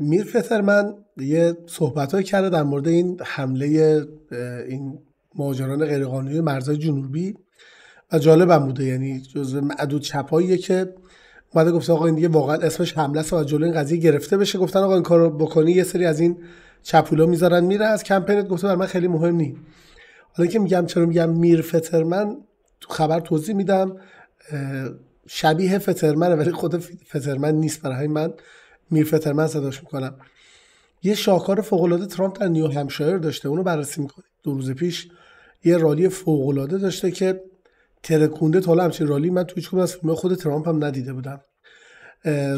میر من یه صحبت های کرده در مورد این حمله این ماجران غیرقانونی مرزای جنوبی و جالبم بوده یعنی جزو معدود چپاییه که اومده گفته آقا این دیگه واقعا اسمش حمله است و جلوی این قضیه گرفته بشه گفتن آقا این کارو بکنی یه سری از این چپولا میذارن میره از کمپینت گفته بر من خیلی مهم نی حالا که میگم چرا میگم میر فترمن تو خبر توضیح میدم شبیه فترمنه ولی خود فترمن نیست برای من میرفتر من صداش میکنم یه شاهکار فوقالعاده ترامپ در نیو همشایر داشته اونو بررسی میکنه دو روز پیش یه رالی فوقالعاده داشته که ترکونده تا همچین رالی من توی هیچ از فیلم خود ترامپ هم ندیده بودم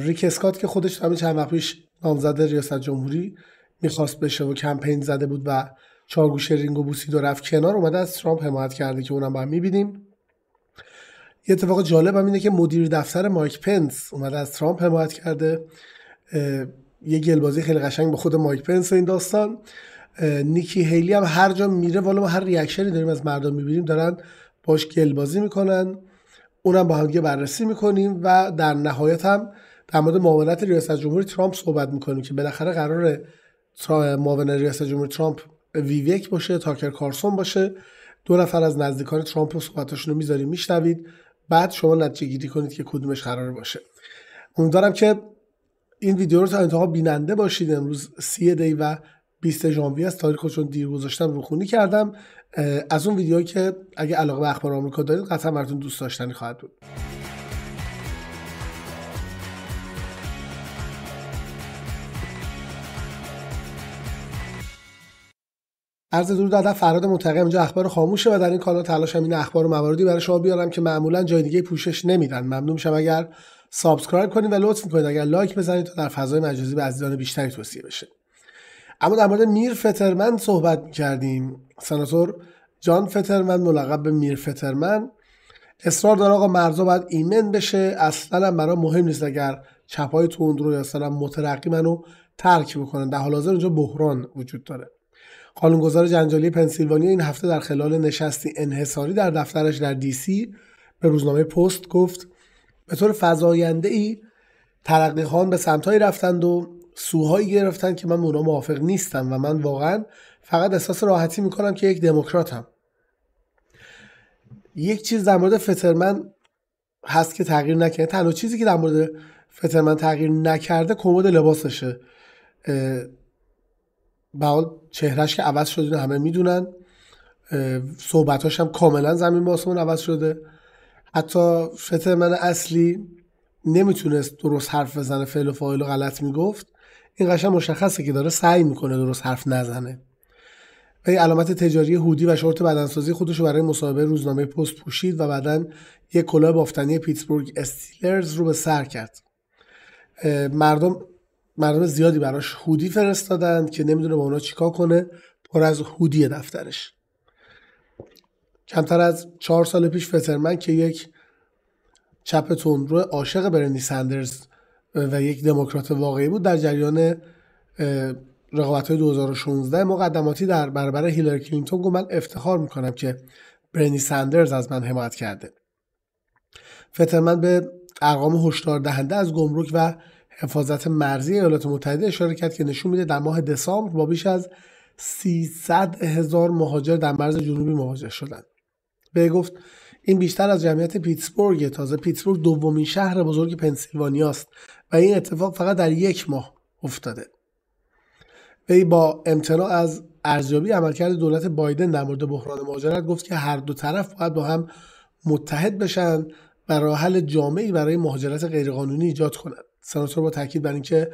ریک اسکات که خودش همین چند وقت پیش نامزد ریاست جمهوری میخواست بشه و کمپین زده بود و چارگوش رینگو بوسید و رفت کنار اومده از ترامپ حمایت کرده که اونم با هم میبینیم یه اتفاق جالب هم اینه که مدیر دفتر مایک پنس اومده از ترامپ حمایت کرده یه گلبازی خیلی قشنگ با خود مایک پنس این داستان نیکی هیلی هم هر جا میره والا ما هر ریاکشنی داریم از مردم میبینیم دارن باش گلبازی میکنن اونم با هم بررسی میکنیم و در نهایت هم در مورد معاونت ریاست جمهوری ترامپ صحبت میکنیم که بالاخره قرار معاون ریاست جمهوری ترامپ ویویک باشه تاکر کارسون باشه دو نفر از نزدیکان ترامپ رو صحبتاشون رو میذاریم میشنوید بعد شما نتیجه گیری کنید که کدومش قرار باشه امیدوارم که این ویدیو رو تا انتها بیننده باشید امروز سی دی و 20 ژانویه است تاریخ چون دیر گذاشتم رو کردم از اون ویدیو که اگه علاقه به اخبار آمریکا دارید قطعا براتون دوست داشتنی خواهد بود عرض درود ادب فراد متقی اینجا اخبار خاموشه و در این کانال تلاشم این اخبار و مواردی برای شما بیارم که معمولا جای دیگه پوشش نمیدن ممنون میشم اگر سابسکرایب کنید و لطف کنید اگر لایک بزنید تا در فضای مجازی به عزیزان بیشتری توصیه بشه اما در مورد میر فترمن صحبت کردیم سناتور جان فترمن ملقب به میر فترمن اصرار داره آقا مرزا باید ایمن بشه اصلا برای مهم نیست اگر چپای تندرو یا اصلا مترقی منو ترک بکنن در حال حاضر اونجا بحران وجود داره قانونگذار جنجالی پنسیلوانیا این هفته در خلال نشستی انحصاری در دفترش در دیسی به روزنامه پست گفت به طور فضاینده ای ترقی خان به سمتهایی رفتند و سوهایی گرفتن که من مورا موافق نیستم و من واقعا فقط احساس راحتی میکنم که یک دموکراتم یک چیز در مورد فترمن هست که تغییر نکرده تنها چیزی که در مورد فترمن تغییر نکرده کمد لباسشه به حال چهرش که عوض شده همه میدونن صحبتاش هم کاملا زمین با عوض شده حتی فتر من اصلی نمیتونست درست حرف بزنه فعل و فایل و غلط میگفت این قشن مشخصه که داره سعی میکنه درست حرف نزنه و علامت تجاری هودی و شورت بدنسازی خودش رو برای مصاحبه روزنامه پست پوشید و بعدا یه کلاه بافتنی پیتسبورگ استیلرز رو به سر کرد مردم مردم زیادی براش هودی فرستادند که نمیدونه با اونا چیکار کنه پر از هودی دفترش کمتر از چهار سال پیش فترمن که یک چپ تندرو عاشق برنی سندرز و یک دموکرات واقعی بود در جریان رقابت های 2016 مقدماتی در برابر هیلاری کلینتون گفت من افتخار میکنم که برنی سندرز از من حمایت کرده فترمن به ارقام هشدار دهنده از گمرک و حفاظت مرزی ایالات متحده اشاره کرد که نشون میده در ماه دسامبر با بیش از 300 هزار مهاجر در مرز جنوبی مواجه شدند به گفت این بیشتر از جمعیت پیتسبورگ تازه پیتسبورگ دومین شهر بزرگ پنسیلوانیا است و این اتفاق فقط در یک ماه افتاده وی با امتناع از ارزیابی عملکرد دولت بایدن در مورد بحران مهاجرت گفت که هر دو طرف باید با هم متحد بشن و راه حل جامعی برای مهاجرت غیرقانونی ایجاد کنند سناتور با تاکید بر اینکه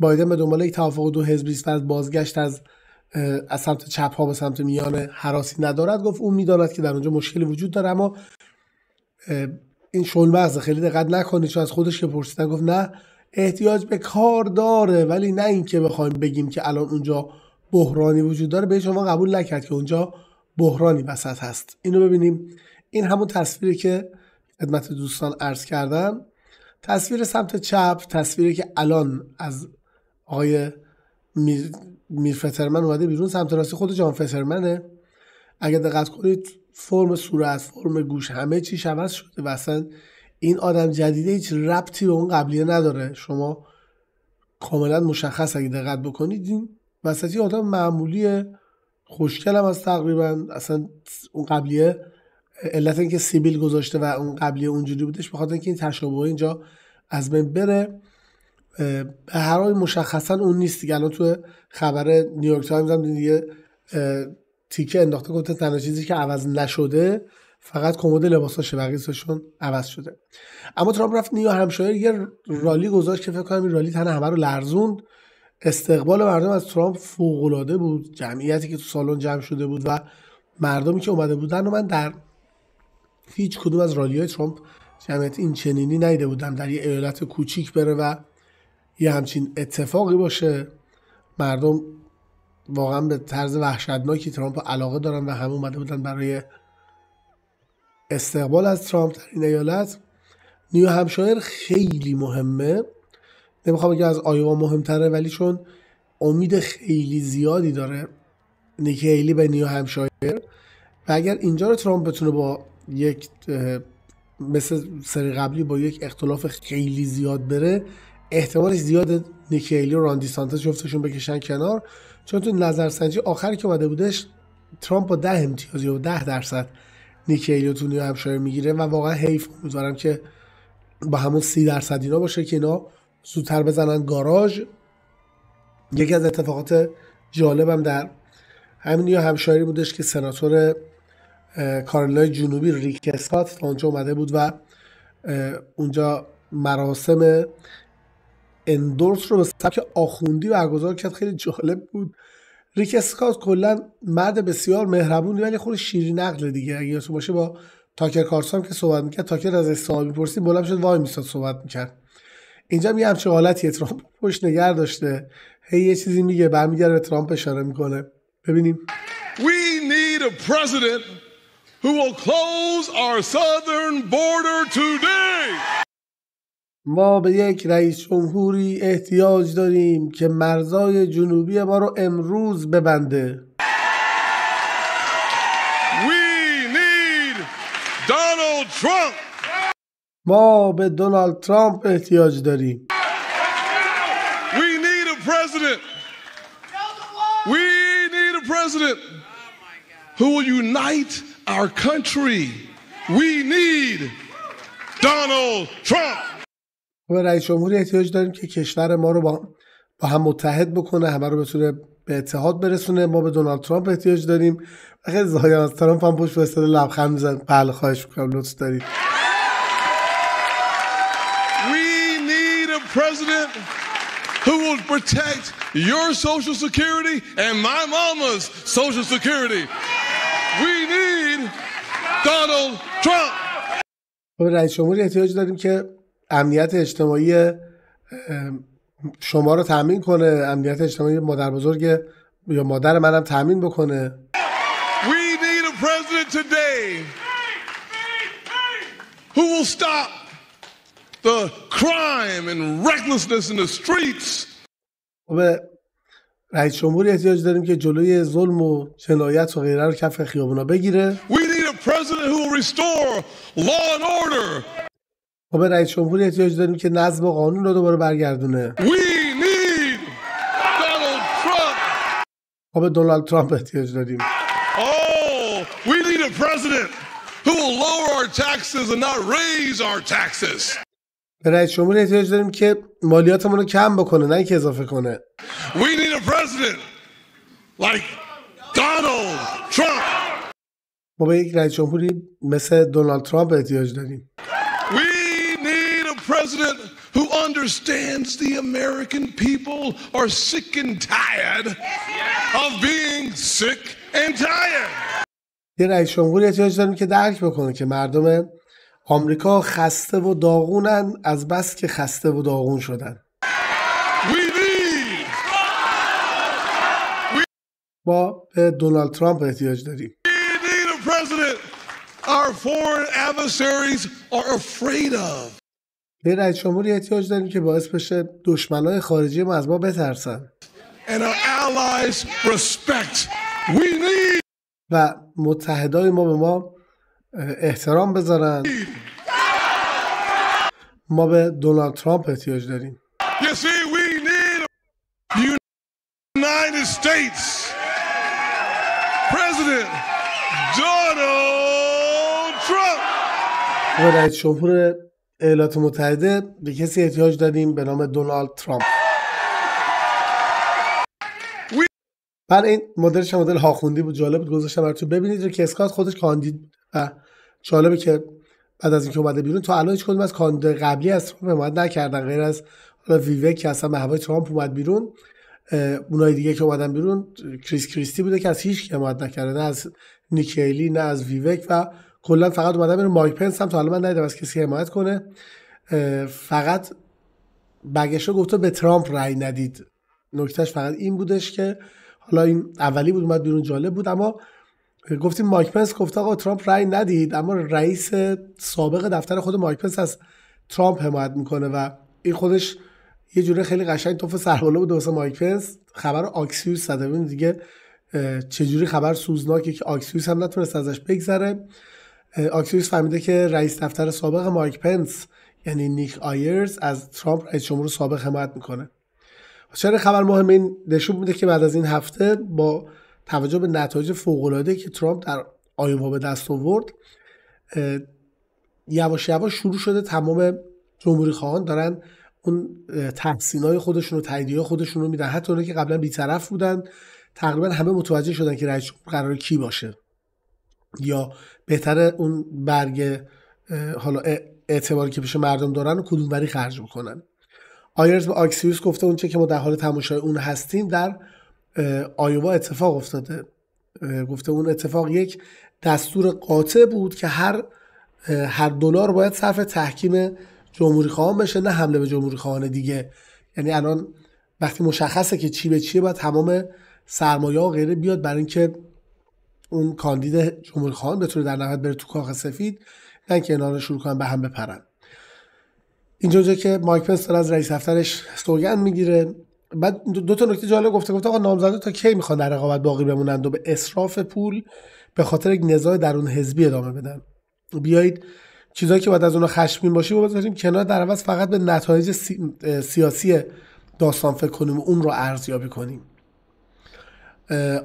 بایدن به دنبال یک توافق دو حزبی است و از بازگشت از از سمت چپ ها به سمت میانه حراسی ندارد گفت اون میداند که در اونجا مشکلی وجود داره اما این شلمغز خیلی دقت نکنید چون از خودش که پرسیدن گفت نه احتیاج به کار داره ولی نه اینکه بخوایم بگیم که الان اونجا بحرانی وجود داره به شما قبول نکرد که اونجا بحرانی بسط هست اینو ببینیم این همون تصویری که خدمت دوستان عرض کردم تصویر سمت چپ تصویری که الان از آقای میر فترمن اومده بیرون سمت راستی خود جان فترمنه اگه دقت کنید فرم صورت فرم گوش همه چی عوض شده و اصلا این آدم جدیده هیچ ربطی به اون قبلیه نداره شما کاملا مشخص اگه دقت بکنید این وسطی آدم معمولی خوشکل از تقریبا اصلا اون قبلیه علت اینکه سیبیل گذاشته و اون قبلیه اونجوری بودش بخاطر اینکه این تشابه اینجا از بین بره به هر حال مشخصا اون نیست دیگه الان تو خبر نیویورک تایمز هم دیگه تیکه انداخته گفته تنها چیزی که عوض نشده فقط کمد لباساشه بقیه‌شون عوض شده اما ترامپ رفت نیو همشایر یه رالی گذاشت که فکر کنم این رالی تن همه رو لرزوند استقبال مردم از ترامپ فوق‌العاده بود جمعیتی که تو سالن جمع شده بود و مردمی که اومده بودن و من در هیچ کدوم از رالی های ترامپ جمعیت این چنینی نیده بودم در یه ایالت کوچیک بره و یه همچین اتفاقی باشه مردم واقعا به طرز وحشتناکی ترامپ علاقه دارن و همه اومده بودن برای استقبال از ترامپ در این ایالت نیو همشایر خیلی مهمه نمیخوام بگم از آیوا مهمتره ولی چون امید خیلی زیادی داره نیکی خیلی به نیو همشایر و اگر اینجا رو ترامپ بتونه با یک مثل سری قبلی با یک اختلاف خیلی زیاد بره احتمال زیاد نیکیلی و راندی سانتز جفتشون بکشن کنار چون تو نظرسنجی آخری که اومده بودش ترامپ با ده امتیاز یا ده درصد نیکیلی و تو نیو همشایر میگیره و واقعا حیف میذارم که با همون سی درصد اینا باشه که اینا زودتر بزنن گاراژ یکی از اتفاقات جالبم در همین نیو همشایری بودش که سناتور کارلای جنوبی ریکسات تا اونجا اومده بود و اونجا مراسم اندورس رو به سبک آخوندی برگزار کرد خیلی جالب بود ریک اسکات کلا مرد بسیار مهربونی ولی خود شیری نقل دیگه اگه یاسو باشه با تاکر کارسام که صحبت میکرد تاکر از سوال میپرسید بلند شد وای میستاد صحبت میکرد اینجا میگه همچه حالتی ترامپ پشت نگر داشته هی یه چیزی میگه برمیگرد به ترامپ اشاره میکنه ببینیم We need a president who will close our southern border today. ما به یک رئیس جمهوری احتیاج داریم که مرزای جنوبی ما رو امروز ببنده We need Donald Trump. ما به دونالد ترامپ احتیاج داریم We need a president. We need a president who will unite our country. We need Donald Trump. ما به رئیس جمهوری احتیاج داریم که کشور ما رو با, با هم متحد بکنه همه رو بتونه به اتحاد برسونه ما به دونالد ترامپ احتیاج داریم خیلی از ترامپ هم پشت وسط لبخند میزن بله خواهش میکنم لطف دارید We need a president who will protect your social security and my mama's social security. We need Donald Trump. رئیس جمهوری احتیاج داریم که امنیت اجتماعی شما رو تامین کنه امنیت اجتماعی مادر بزرگ یا مادر منم تامین بکنه We need a president today who will stop the crime and recklessness in the streets خب، رئیس جمهور احتیاج داریم که جلوی ظلم و جنایت و غیره رو کف خیابونا بگیره We need a president who will restore law and order ما خب، به رئیس جمهور احتیاج داریم که نظم و قانون رو دوباره برگردونه ما خب، به دونالد ترامپ احتیاج داریم oh, we need a president who will lower our taxes and not raise our taxes. به رئیس جمهور احتیاج داریم که مالیاتمون رو کم بکنه نه که اضافه کنه. We need a president like Donald Trump. ما به یک رئیس جمهوری مثل دونالد ترامپ احتیاج داریم. We understands the American people are sick and tired of being sick and tired. یه رئیس جمهوری احتیاج داریم که درک بکنه که مردم آمریکا خسته و داغونن از بس که خسته و داغون شدن ما به دونالد ترامپ احتیاج داریم Our foreign adversaries are afraid of. به رئیس جمهوری احتیاج داریم که باعث بشه دشمنای خارجی ما از ما بترسن و متحدای ما به ما احترام بذارن ما به دونالد ترامپ احتیاج داریم و رئیس جمهور ایالات متحده به کسی احتیاج داریم به نام دونالد ترامپ من این مدلش مدل هاخوندی بود جالب بود گذاشتم براتون ببینید که اسکات خودش کاندید و جالبه که بعد از اینکه اومده بیرون تو الان هیچ کدوم از کاندید قبلی از ترامپ حمایت نکردن غیر از حالا ویوک که اصلا به هوای ترامپ اومد بیرون اونای دیگه که اومدن بیرون کریس کریستی بوده که از هیچ حمایت نکرده نه از نیکیلی نه از ویوک و کلا فقط اومدن رو مایک پنس هم تا الان من ندیدم از کسی حمایت کنه فقط برگشته گفته به ترامپ رأی ندید نکتهش فقط این بودش که حالا این اولی بود اومد بیرون جالب بود اما گفتیم مایک پنس گفت آقا ترامپ رأی ندید اما رئیس سابق دفتر خود مایک پنس از ترامپ حمایت میکنه و این خودش یه جوره خیلی قشنگ توف سربالا بود واسه مایک پنس خبر آکسیوس زده دیگه جوری خبر سوزناکه که آکسیوس هم نتونست ازش بگذره آکسیوس فهمیده که رئیس دفتر سابق مایک پنس یعنی نیک آیرز از ترامپ رئیس جمهور سابق حمایت میکنه چرا خبر مهم این نشون میده که بعد از این هفته با توجه به نتایج فوقالعاده که ترامپ در آیووا به دست آورد یواش یواش شروع شده تمام جمهوری خواهان دارن اون تحسینای خودشون و خودشونو خودشون رو میدن حتی اونه که قبلا بیطرف بودن تقریبا همه متوجه شدن که رئیس قرار کی باشه یا بهتر اون برگ حالا اعتباری که پیش مردم دارن و کدوم خرج بکنن آیرز به آکسیوس گفته اونچه که ما در حال تماشای اون هستیم در آیووا اتفاق افتاده گفته اون اتفاق یک دستور قاطع بود که هر هر دلار باید صرف تحکیم جمهوری خواهان بشه نه حمله به جمهوری خواهان دیگه یعنی الان وقتی مشخصه که چی به چیه باید تمام سرمایه و غیره بیاد برای اینکه اون کاندید جمهوری خواهان بتونه در نهایت بره تو کاخ سفید نه که اینا رو شروع کنن به هم بپرن اینجا که مایک پنس از رئیس دفترش سوگن میگیره بعد دو تا نکته جالب گفته گفته آقا نامزدا تا کی میخوان در رقابت باقی بمونند و به اسراف پول به خاطر یک در درون حزبی ادامه بدن بیایید چیزایی که باید از اون خشمین باشیم و بذاریم کنار در عوض فقط به نتایج سیاسی داستان فکر کنیم و اون رو ارزیابی کنیم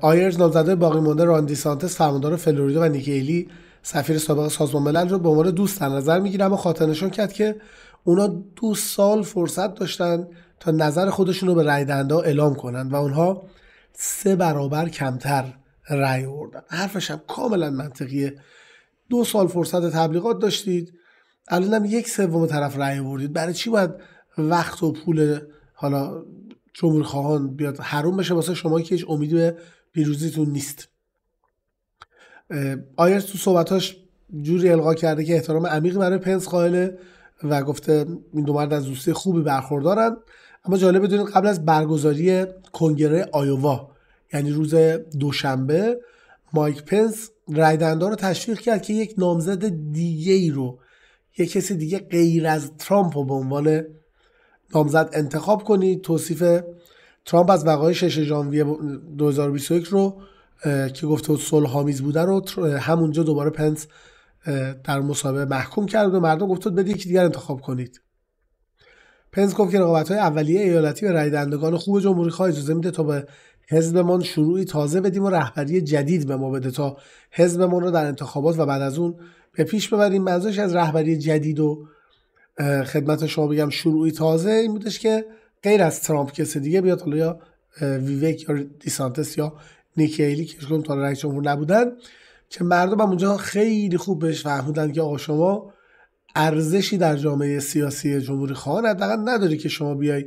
آیرز نامزده باقی مانده راندی سانتس فرماندار فلوریدا و نیکیلی ایلی سفیر سابق سازمان ملل رو به عنوان دوست در نظر میگیره اما خاطر نشان کرد که اونا دو سال فرصت داشتن تا نظر خودشون رو به رای دهنده اعلام کنند و اونها سه برابر کمتر رای آوردن حرفش کاملا منطقیه دو سال فرصت تبلیغات داشتید الان یک سوم طرف رای آوردید برای چی باید وقت و پول حالا خواهان بیاد حروم بشه واسه شما که هیچ امیدی به پیروزیتون نیست آیرس تو صحبتاش جوری القا کرده که احترام عمیقی برای پنس قائله و گفته این دو مرد از دوستی خوبی برخوردارن اما جالب بدونید قبل از برگزاری کنگره آیووا یعنی روز دوشنبه مایک پنس رای رو تشویق کرد که یک نامزد دیگه ای رو یک کسی دیگه غیر از ترامپ رو به عنوان نامزد انتخاب کنید توصیف ترامپ از وقایع 6 ژانویه 2021 رو که گفته بود صلح‌آمیز بوده رو همونجا دوباره پنس در مسابقه محکوم کرد و مردم گفت بدید یکی دیگر انتخاب کنید پنس گفت که رقابت های اولیه ایالتی به رای دهندگان خوب جمهوری خواهی اجازه میده تا به حزبمان شروعی تازه بدیم و رهبری جدید به ما بده تا حزبمان رو در انتخابات و بعد از اون به پیش ببریم منظورش از رهبری جدید و خدمت شما بگم شروعی تازه این بودش که غیر از ترامپ کسی دیگه بیاد حالا یا ویوک یا دیسانتس یا نیکی که تا رئیس جمهور نبودن که مردم هم اونجا خیلی خوب بهش فهمودن که آقا شما ارزشی در جامعه سیاسی جمهوری خواهان حداقل نداری که شما بیای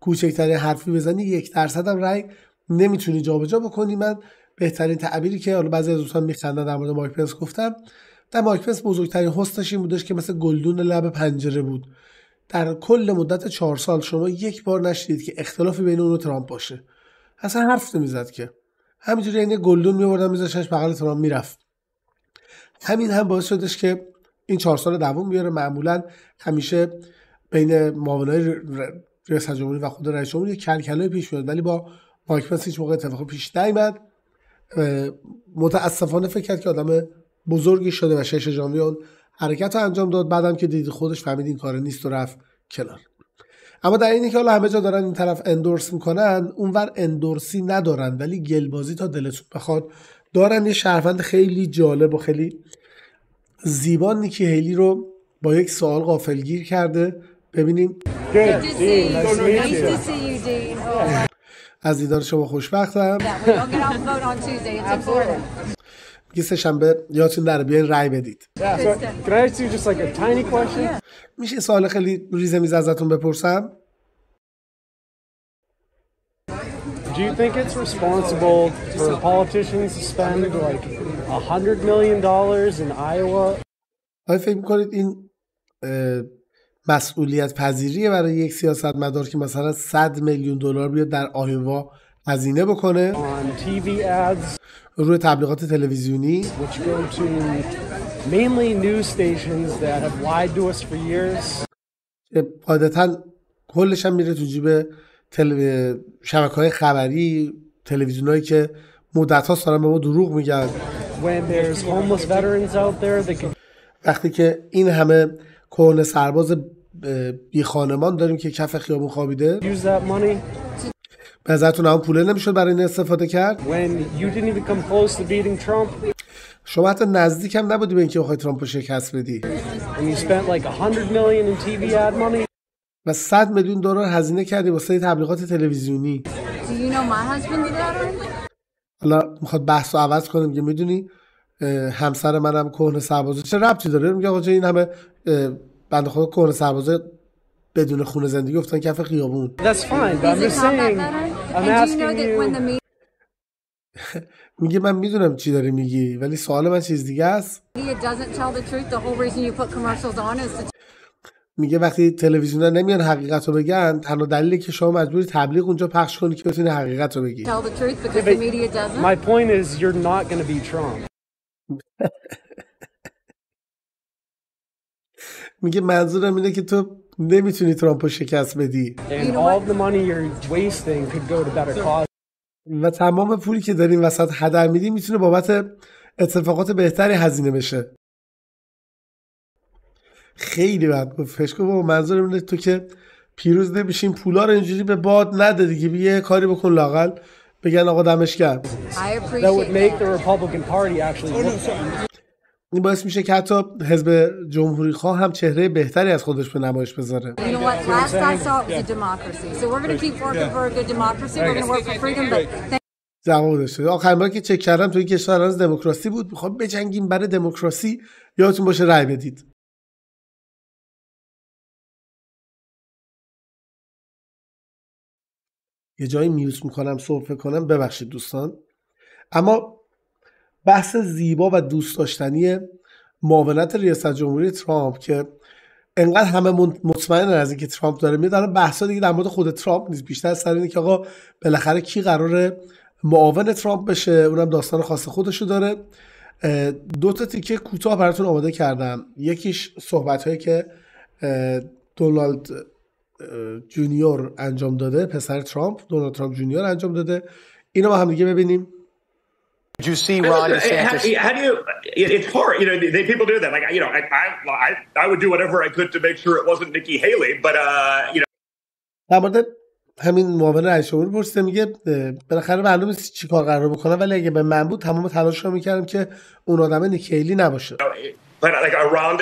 کوچکترین حرفی بزنی یک درصد هم رأی نمیتونی جابجا بکنی من بهترین تعبیری که حالا بعضی از دوستان میخندن در مورد مایک پنس گفتم در مایک بزرگترین حسنش این بودش که مثل گلدون لب پنجره بود در کل مدت چهار سال شما یک بار نشدید که اختلافی بین اون و ترامپ باشه اصلا حرف نمیزد که همینجوری این گلدون میوردن میذاشتنش بغل ترامپ میرفت همین هم باعث شدش که این چهار سال دوم بیاره معمولا همیشه بین معاونای رئیس جمهوری و خود رئیس کل کلکلای پیش میاد ولی با مایک هیچ موقع اتفاق پیش نیامد متاسفانه فکر کرد که آدم بزرگی شده و شش ژانویه حرکت رو انجام داد بعدم که دید خودش فهمید این کار نیست و رفت کنار اما در اینی که حالا همه جا دارن این طرف اندورس میکنن اونور اندورسی ندارن ولی گلبازی تا دلتون بخواد دارن یه شهروند خیلی جالب و خیلی زیبا نیکی هیلی رو با یک سوال گیر کرده ببینیم از دیدار شما خوشبختم یه سه شنبه یادتون در بیاین رای بدید میشه سوال خیلی ریزه میز ازتون بپرسم Do you think it's responsible for politicians to spend like $100 million dollars in Iowa? آیا فکر میکنید این مسئولیت پذیریه برای یک سیاستمدار که مثلا 100 میلیون دلار بیاد در آیووا هزینه بکنه روی تبلیغات تلویزیونی عادتا کلش هم میره تو جیب تلو... شبکه های خبری تلویزیون که مدت ها به ما دروغ میگن وقتی که این همه کهنه سرباز بی خانمان داریم که کف خیابون خوابیده به نظرتون هم پوله نمیشد برای این استفاده کرد شما حتی نزدیک هم نبودی به اینکه بخوای ترامپ رو شکست بدی و 100 میلیون دلار هزینه کردی واسه تبلیغات تلویزیونی حالا میخواد بحث و عوض کنم که میدونی همسر منم کهنه سربازه چه ربطی داره میگه آقا این همه بنده خدا کهنه سربازه بدون خونه زندگی گفتن کف خیابون That's میگه من میدونم چی داری میگی ولی سوال من چیز دیگه است میگه وقتی تلویزیون نمیان حقیقت رو بگن تنها دلیلی که شما مجبوری تبلیغ اونجا پخش کنی که بتونی حقیقت رو بگی میگه منظورم اینه که تو نمیتونی ترامپ شکست بدی و تمام پولی که داریم وسط هدر میدی میتونه بابت اتفاقات بهتری هزینه بشه خیلی بد گفت خب، فشکو منظورم اینه تو که پیروز نمیشین پولا رو اینجوری به باد نده دیگه یه کاری بکن لاقل بگن آقا دمش کرد این باعث میشه که حتی حزب جمهوری خواه هم چهره بهتری از خودش به نمایش بذاره جواب داشته آخرین بار که چک کردم توی کشور از دموکراسی بود میخوام بجنگیم برای دموکراسی یادتون باشه رأی بدید یه جایی میوت میکنم صرف کنم ببخشید دوستان اما بحث زیبا و دوست داشتنی معاونت ریاست جمهوری ترامپ که انقدر همه مطمئن از اینکه ترامپ داره میاد الان بحثا دیگه در مورد خود ترامپ نیست بیشتر سر اینه که آقا بالاخره کی قراره معاون ترامپ بشه اونم داستان خاص خودشو داره دو تا تیکه کوتاه براتون آماده کردم یکیش صحبت هایی که دونالد جونیور انجام داده پسر ترامپ دونالد ترامپ جونیور انجام داده اینو با هم دیگه ببینیم Did you see Ron DeSantis? How, how do you? It's hard. You know, they, people do that. Like, you know, I, I, I would do whatever I could to make sure it wasn't Nikki Haley, but uh, you know. البته همین معاون رئیس جمهور پرسیده میگه بالاخره معلوم نیست چی کار قرار ولی اگه به من بود تمام تلاش رو میکردم که اون آدم نیکیلی نباشه But like around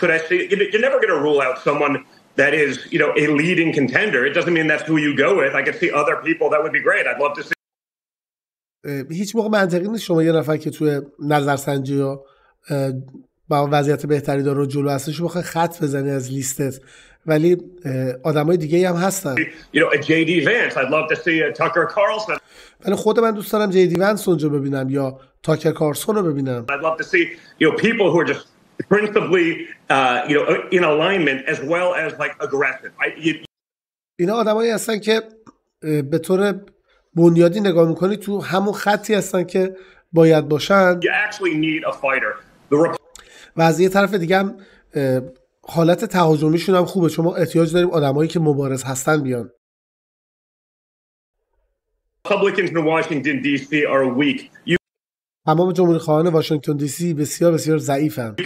could I see? You're never going to rule out someone that is, you know, a leading contender. It doesn't mean that's who you go with. I could see other people that would be great. I'd love to see. هیچ موقع منطقی نیست شما یه نفر که توی نظرسنجی یا با وضعیت بهتری داره و جلو هستش بخوای خط بزنی از لیستت ولی آدمای دیگه هم هستن uh, ولی خود من دوست دارم دی ونس اونجا ببینم یا تاکر کارسون رو ببینم اینا آدمایی هستن که به طور بنیادی نگاه میکنی تو همون خطی هستن که باید باشن و از یه طرف دیگه هم حالت تهاجمیشون هم خوبه چون ما احتیاج داریم آدمایی که مبارز هستن بیان تمام جمهوری خواهان واشنگتن دی سی بسیار بسیار ضعیفن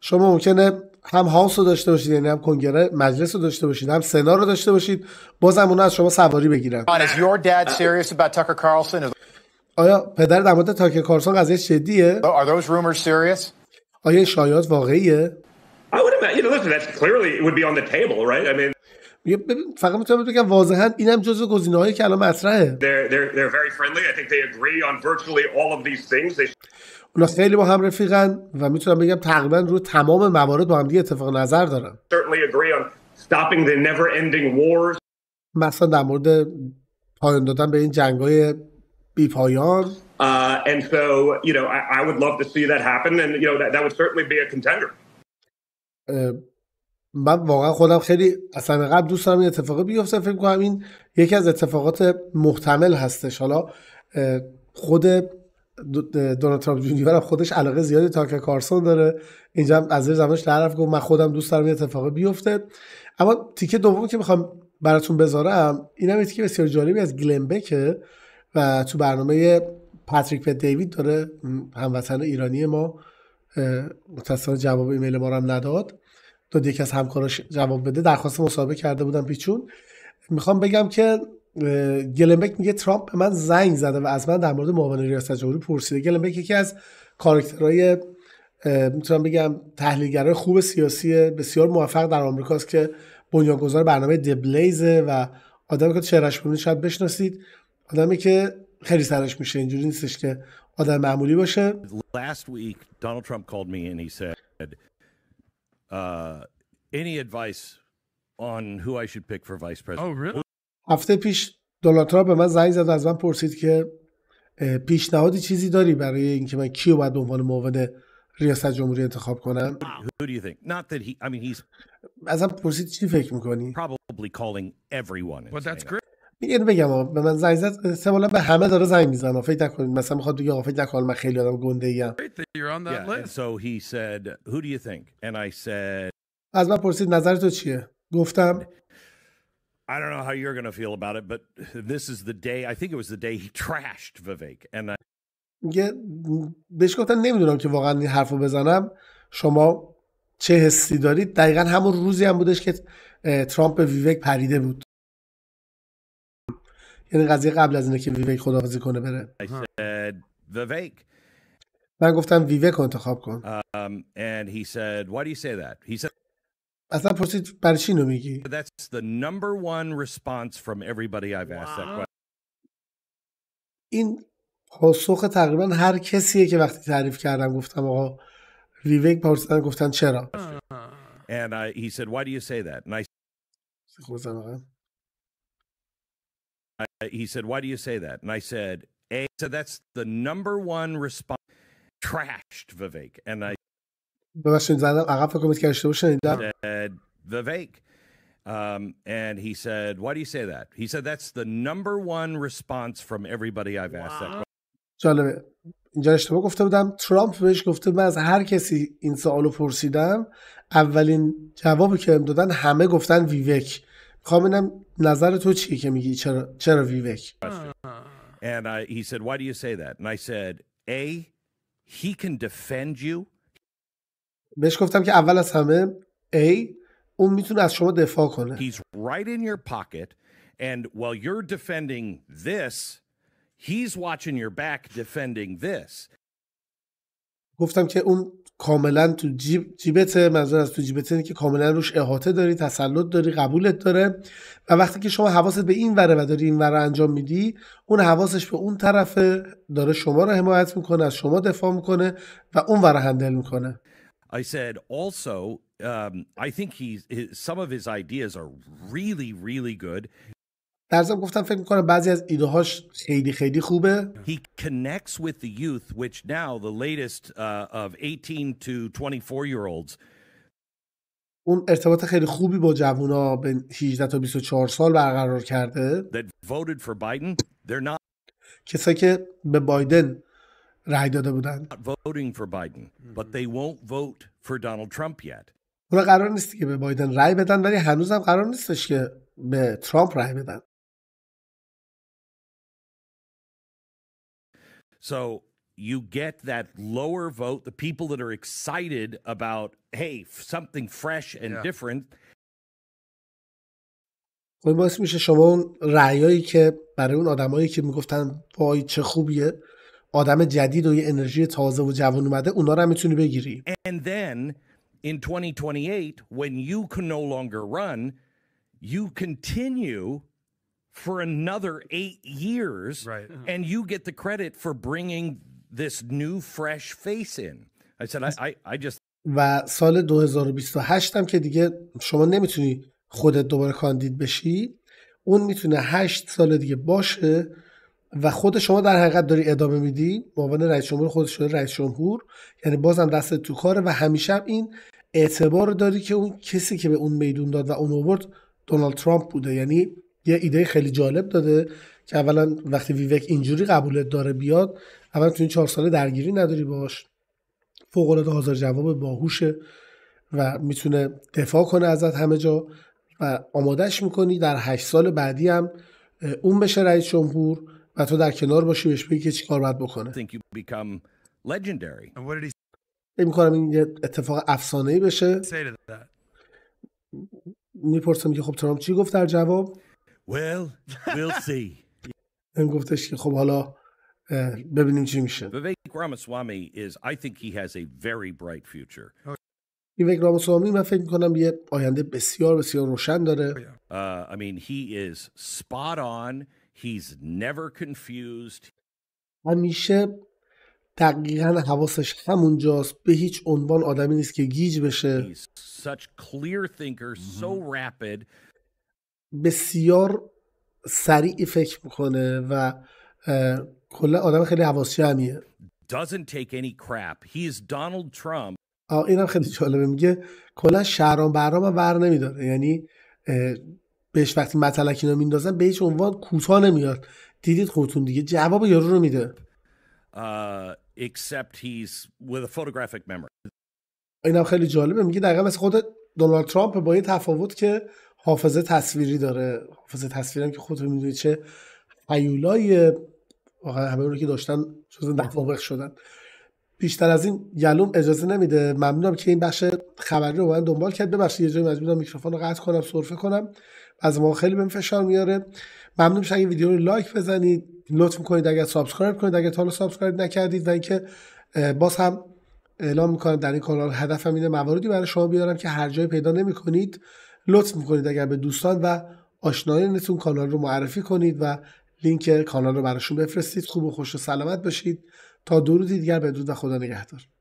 شما ممکنه هم هاوس رو داشته باشید یعنی هم کنگره مجلس رو داشته باشید هم سنا رو داشته باشید بازم اونا از شما سواری بگیرن آیا پدر در مورد تاکر کارلسون قضیه شدیه oh, آیا شایعات واقعیه فقط میتونم بگم واضحا اینم جزو گزینه هایی که الان مطرحه اونا خیلی با هم رفیقن و میتونم بگم تقریبا رو تمام موارد با هم دیگه اتفاق نظر دارم مثلا در مورد پایان دادن به این جنگ های بی پایان من واقعا خودم خیلی اصلا قبل دوست دارم این اتفاق بیفته فکر کنم این یکی از اتفاقات محتمل هستش حالا خود دونالد ترامپ جونیور هم خودش علاقه زیادی تاکر کارسون داره اینجا هم از زمانش نرفت گفت من خودم دوست دارم این اتفاق بیفته اما تیکه دوم که میخوام براتون بذارم هم تیکه بسیار جالبی از گلن و تو برنامه پاتریک پت دیوید داره هموطن ایرانی ما متاسفانه جواب ایمیل ما رو هم نداد دو یکی از همکاراش جواب بده درخواست مصاحبه کرده بودم پیچون میخوام بگم که گلنبک میگه ترامپ به من زنگ زده و از من در مورد معاون ریاست جمهوری پرسیده گلنبک یکی از کارکترهای میتونم بگم تحلیلگرای خوب سیاسی بسیار موفق در آمریکاست که بنیانگذار برنامه دبلیزه و آدمی که چهرش ببینید شاید بشناسید آدمی که خیلی سرش میشه اینجوری نیستش که آدم معمولی باشه هفته پیش دولاترا به من زنگ زد از من پرسید که پیشنهادی چیزی داری برای اینکه من کیو باید به عنوان معاون ریاست جمهوری انتخاب کنم ازم پرسید چی فکر میکنی میگه یعنی بگم به من زنگ زد به همه داره زنگ میزنه فکر نکنید مثلا میخواد بگه فکر من خیلی آدم گنده ایم از من پرسید نظر تو چیه گفتم I don't know how you're going to feel about it, but this is the day. I think it was the day he trashed Vivek. And I... یه بهش گفتن نمیدونم که واقعا این حرف رو بزنم شما چه حسی دارید دقیقا همون روزی هم بودش که ترامپ به ویوک پریده بود یعنی قضیه قبل از اینه که ویوک خداحافظی کنه بره من گفتم ویوک انتخاب کن um, and he said, why do you say that? He said... اصلا پرسید برای چی اینو میگی That's the number one response from everybody I've asked that question. این پاسخ تقریبا هر کسیه که وقتی تعریف کردم گفتم آقا ویوک پرسیدن گفتن چرا And I, he said, "Why do you say that?" And he said, "Why do you say that?" And I said, "A." So that's the number one response. Trashed Vivek, and I ببخشید زدم عقب فکر کنید که اشتباه شنیدم said, Why say that? said, That's the number one response from everybody I've اینجا اشتباه گفته بودم ترامپ بهش گفته من از هر کسی این سوالو پرسیدم اولین جوابی که ام دادن همه گفتن ویوک میخوام ببینم نظر تو چیه که میگی چرا چرا ویوک and I, he why you say that I said a he defend you بهش گفتم که اول از همه ای اون میتونه از شما دفاع کنه گفتم که اون کاملا تو جیب جیبته منظور از تو جیبته اینه که کاملا روش احاطه داری تسلط داری قبولت داره و وقتی که شما حواست به این وره و داری این وره انجام میدی اون حواسش به اون طرفه داره شما رو حمایت میکنه از شما دفاع میکنه و اون وره هندل میکنه I said, also, um, I think he's his, some of his ideas are really, really good. He connects with the youth, which now the latest uh, of 18 to 24 year olds. اون ارتباط خیلی خوبی با جوونا به 18 تا 24 سال برقرار کرده. That voted for Biden, they're not. کسایی که به بایدن رای داده بودند اونا قرار نیست که به بایدن رای بدن ولی هنوزم قرار نیستش که به ترامپ رای بدن So you get that lower vote, the people that are excited about, hey, something fresh and yeah. different. خب باعث میشه شما اون رایایی که برای اون آدمایی که میگفتن وای چه خوبیه آدم جدید و یه انرژی تازه و جوان اومده اونا رو هم میتونی بگیری And then in 2028 when you can no longer run you continue for another eight years right. and you get the credit for bringing this new fresh face in I said I, I, I just و سال 2028 هم که دیگه شما نمیتونی خودت دوباره کاندید بشی اون میتونه 8 سال دیگه باشه و خود شما در حقیقت داری ادامه میدی به عنوان رئیس جمهور خود شده رئیس جمهور یعنی بازم دست تو کاره و همیشه این اعتبار داری که اون کسی که به اون میدون داد و اون آورد دونالد ترامپ بوده یعنی یه ایده خیلی جالب داده که اولا وقتی ویوک اینجوری قبولت داره بیاد اولا تو این چهار ساله درگیری نداری باش فوق العاده حاضر جواب باهوشه و میتونه دفاع کنه ازت همه جا و آمادهش میکنی در هشت سال بعدی هم اون بشه رئیس جمهور و تو در کنار باشی بهش بگی که چیکار باید بکنه فکر کنم این یه اتفاق افسانه ای بشه میپرسم که خب ترامپ چی گفت در جواب well, we'll گفتش که خب حالا ببینیم چی میشه ویویک رامسوامی oh, من فکر میکنم یه آینده بسیار بسیار روشن داره oh, uh, I mean, He's never confused. همیشه دقیقا حواسش همونجاست به هیچ عنوان آدمی نیست که گیج بشه such clear so rapid. بسیار سریع فکر میکنه و کلا آدم خیلی حواس همیه Doesn't take any crap. Donald Trump. اینم خیلی جالبه میگه کلا شهرام برام ور نمیداره یعنی بهش وقتی متلک اینا میندازن به هیچ عنوان کوتاه نمیاد دیدید خودتون دیگه جواب یارو رو میده uh, این خیلی جالبه میگه دقیقا مثل خود دونالد ترامپ با یه تفاوت که حافظه تصویری داره حافظه تصویری هم که خودتون میدونی چه حیولای واقعا همه رو که داشتن دفعه نوابق شدن بیشتر از این یلوم اجازه نمیده ممنونم که این بخش خبری رو من دنبال کرد ببخشید یه جایی مجبورم میکروفون رو قطع کنم سرفه کنم از ما خیلی بهم فشار میاره ممنون میشم اگه ویدیو رو لایک بزنید لطف میکنید اگر سابسکرایب کنید اگر تا حالا سابسکرایب نکردید و اینکه باز هم اعلام میکنم در این کانال هدفم اینه مواردی برای شما بیارم که هر جای پیدا نمیکنید لطف میکنید اگر به دوستان و آشنایانتون کانال رو معرفی کنید و لینک کانال رو براشون بفرستید خوب و خوش و سلامت باشید تا درودی دیگر بدرود و خدا نگهدار